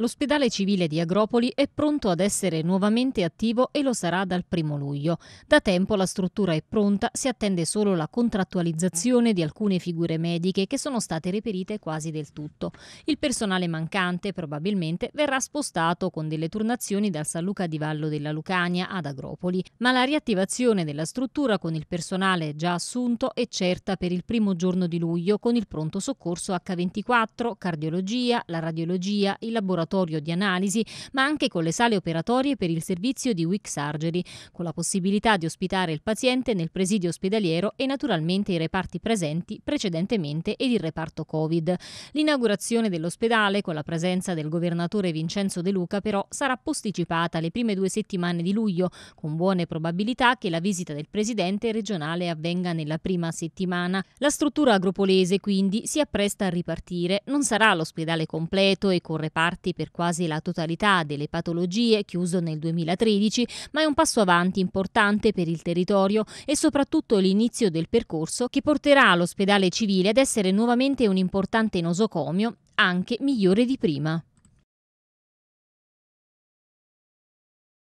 L'ospedale civile di Agropoli è pronto ad essere nuovamente attivo e lo sarà dal 1 luglio. Da tempo la struttura è pronta, si attende solo la contrattualizzazione di alcune figure mediche che sono state reperite quasi del tutto. Il personale mancante probabilmente verrà spostato con delle turnazioni dal San Luca di Vallo della Lucania ad Agropoli, ma la riattivazione della struttura con il personale già assunto è certa per il primo giorno di luglio con il pronto soccorso H24, cardiologia, la radiologia, il laboratorio laboratorio di analisi, ma anche con le sale operatorie per il servizio di WIC Surgery, con la possibilità di ospitare il paziente nel presidio ospedaliero e naturalmente i reparti presenti precedentemente ed il reparto Covid. L'inaugurazione dell'ospedale, con la presenza del governatore Vincenzo De Luca, però sarà posticipata le prime due settimane di luglio, con buone probabilità che la visita del presidente regionale avvenga nella prima settimana. La struttura agropolese quindi si appresta a ripartire. Non sarà l'ospedale completo e con reparti per per quasi la totalità delle patologie chiuso nel 2013, ma è un passo avanti importante per il territorio e soprattutto l'inizio del percorso che porterà l'ospedale civile ad essere nuovamente un importante nosocomio, anche migliore di prima.